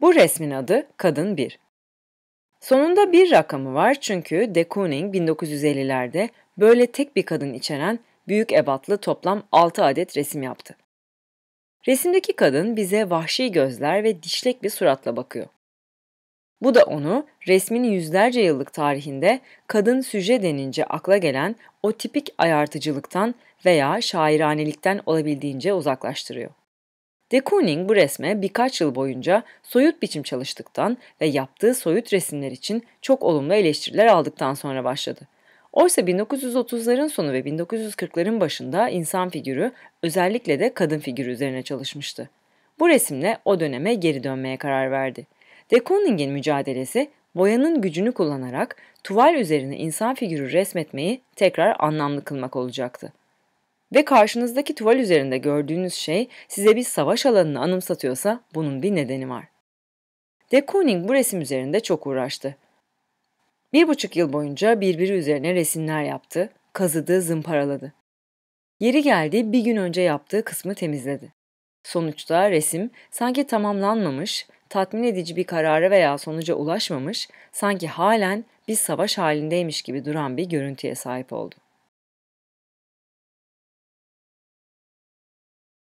Bu resmin adı Kadın 1. Sonunda bir rakamı var çünkü de Kooning 1950'lerde böyle tek bir kadın içeren büyük ebatlı toplam 6 adet resim yaptı. Resimdeki kadın bize vahşi gözler ve dişlek bir suratla bakıyor. Bu da onu resmin yüzlerce yıllık tarihinde kadın süje denince akla gelen o tipik ayartıcılıktan veya şairanelikten olabildiğince uzaklaştırıyor. De Kooning bu resme birkaç yıl boyunca soyut biçim çalıştıktan ve yaptığı soyut resimler için çok olumlu eleştiriler aldıktan sonra başladı. Oysa 1930'ların sonu ve 1940'ların başında insan figürü, özellikle de kadın figürü üzerine çalışmıştı. Bu resimle o döneme geri dönmeye karar verdi. De Kooning'in mücadelesi boyanın gücünü kullanarak tuval üzerine insan figürü resmetmeyi tekrar anlamlı kılmak olacaktı ve karşınızdaki tuval üzerinde gördüğünüz şey size bir savaş alanını anımsatıyorsa bunun bir nedeni var. De Kooning bu resim üzerinde çok uğraştı. Bir buçuk yıl boyunca birbiri üzerine resimler yaptı, kazıdı, zımparaladı. Yeri geldi bir gün önce yaptığı kısmı temizledi. Sonuçta resim sanki tamamlanmamış, tatmin edici bir karara veya sonuca ulaşmamış, sanki halen bir savaş halindeymiş gibi duran bir görüntüye sahip oldu.